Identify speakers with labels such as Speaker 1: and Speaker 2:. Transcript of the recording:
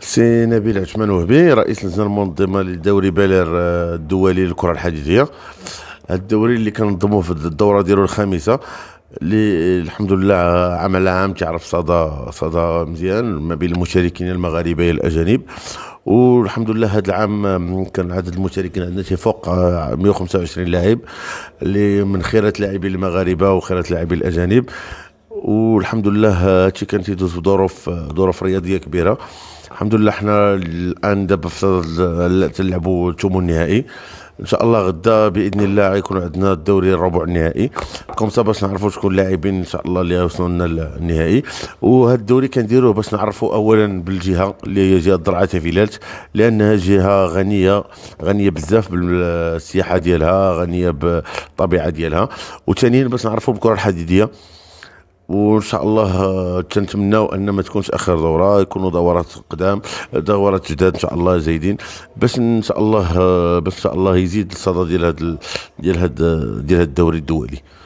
Speaker 1: سي نبيل عثمان وهبي رئيس اللجنه المنظمه لدوري بالير آه، الدولي للكره الحديديه الدوري اللي كنظموه في الدوره ديالو الخامسه اللي الحمد لله آه، عمل عام تعرف صدى صدى مزيان ما بين المشاركين المغاربه الاجانب والحمد لله هذا العام آه، كان عدد المشاركين عندنا شي فوق 125 لاعب اللي من خيره لاعبي المغاربه وخيره لاعبي الاجانب والحمد لله هادشي كان تيدوز بظروف ظروف رياضيه كبيره الحمد لله حنا الان دابا في تلعبوا الثمن النهائي ان شاء الله غدا باذن الله غيكون عندنا الدوري الربع النهائي كوم باش نعرفوا شكون اللاعبين ان شاء الله اللي وصلوا لنا النهائي وهذا الدوري كنديروه باش نعرفوا اولا بالجهه اللي هي جهه درعا تافيلات لانها جهه غنيه غنيه بزاف بالسياحه ديالها غنيه بالطبيعه ديالها وثانيا باش نعرفوا بالكره الحديديه وان شاء الله آه، تنتمناو ان ما تكونش اخر دوره يكونوا دورات قدام دورات جداد ان شاء الله زايدين باش ان شاء الله آه، باش ان شاء الله يزيد الصدى ديال هذا ديال هذا آه، ديال هذا الدوري الدولي